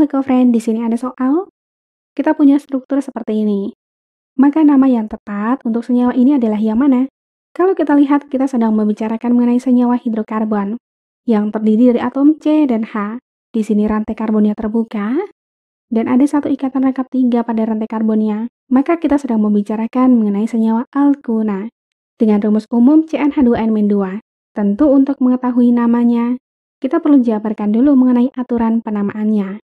Halo friend, di sini ada soal. Kita punya struktur seperti ini. Maka nama yang tepat untuk senyawa ini adalah yang mana? Kalau kita lihat, kita sedang membicarakan mengenai senyawa hidrokarbon yang terdiri dari atom C dan H. Di sini rantai karbonnya terbuka, dan ada satu ikatan rangkap tiga pada rantai karbonnya. Maka kita sedang membicarakan mengenai senyawa alkuna dengan rumus umum CnH2n-2. Tentu untuk mengetahui namanya, kita perlu jabarkan dulu mengenai aturan penamaannya.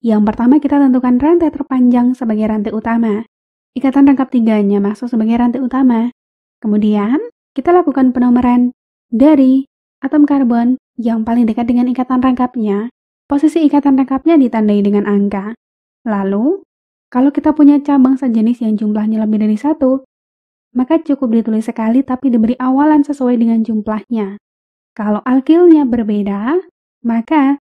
Yang pertama kita tentukan rantai terpanjang sebagai rantai utama. Ikatan rangkap tiganya masuk sebagai rantai utama. Kemudian, kita lakukan penomoran dari atom karbon yang paling dekat dengan ikatan rangkapnya. Posisi ikatan rangkapnya ditandai dengan angka. Lalu, kalau kita punya cabang sejenis yang jumlahnya lebih dari satu, maka cukup ditulis sekali tapi diberi awalan sesuai dengan jumlahnya. Kalau alkilnya berbeda, maka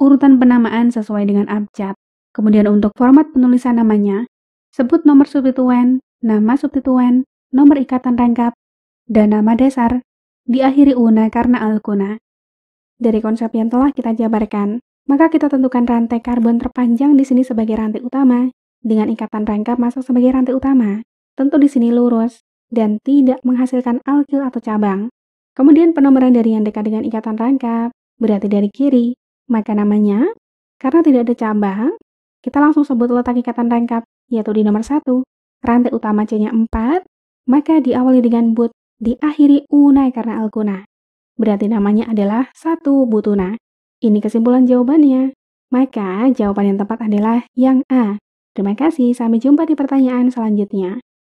urutan penamaan sesuai dengan abjad. Kemudian untuk format penulisan namanya, sebut nomor substituen, nama substituen, nomor ikatan rangkap, dan nama dasar, diakhiri una karena alkuna. Dari konsep yang telah kita jabarkan, maka kita tentukan rantai karbon terpanjang di sini sebagai rantai utama, dengan ikatan rangkap masuk sebagai rantai utama. Tentu di sini lurus, dan tidak menghasilkan alkil atau cabang. Kemudian penomoran dari yang dekat dengan ikatan rangkap, berarti dari kiri, maka namanya, karena tidak ada cabang, kita langsung sebut letak ikatan rangkap, yaitu di nomor 1. Rantai utama C-nya 4, maka diawali dengan but, diakhiri unai karena alguna. Berarti namanya adalah satu butuna. Ini kesimpulan jawabannya. Maka jawaban yang tepat adalah yang A. Terima kasih, sampai jumpa di pertanyaan selanjutnya.